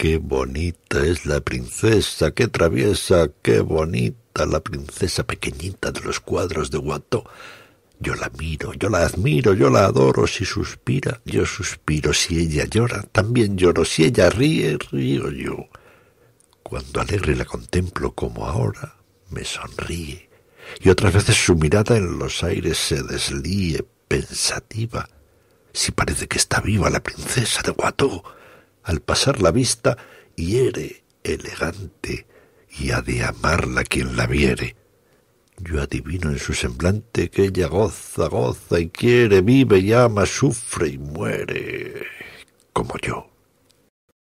Qué bonita es la princesa, qué traviesa, qué bonita la princesa pequeñita de los cuadros de Watteau. Yo la miro, yo la admiro, yo la adoro. Si suspira, yo suspiro. Si ella llora, también lloro. Si ella ríe, río yo. Cuando alegre la contemplo como ahora, me sonríe. Y otras veces su mirada en los aires se deslíe, pensativa. Si parece que está viva la princesa de Watteau al pasar la vista hiere elegante y ha de amarla quien la viere. Yo adivino en su semblante que ella goza, goza y quiere, vive y ama, sufre y muere como yo.